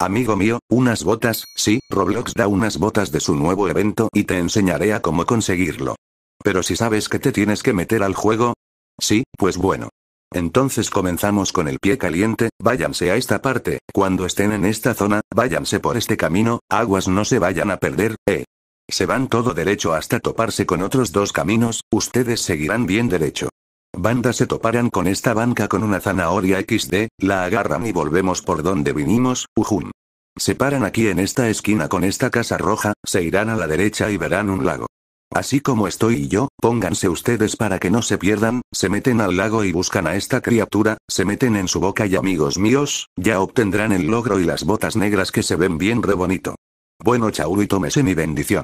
Amigo mío, unas botas, sí, Roblox da unas botas de su nuevo evento y te enseñaré a cómo conseguirlo. Pero si sabes que te tienes que meter al juego. Sí, pues bueno. Entonces comenzamos con el pie caliente, váyanse a esta parte, cuando estén en esta zona, váyanse por este camino, aguas no se vayan a perder, eh. Se van todo derecho hasta toparse con otros dos caminos, ustedes seguirán bien derecho. Banda se toparan con esta banca con una zanahoria XD, la agarran y volvemos por donde vinimos, ujum. Se paran aquí en esta esquina con esta casa roja, se irán a la derecha y verán un lago. Así como estoy y yo, pónganse ustedes para que no se pierdan, se meten al lago y buscan a esta criatura, se meten en su boca y amigos míos, ya obtendrán el logro y las botas negras que se ven bien re bonito. Bueno chau y tómese mi bendición.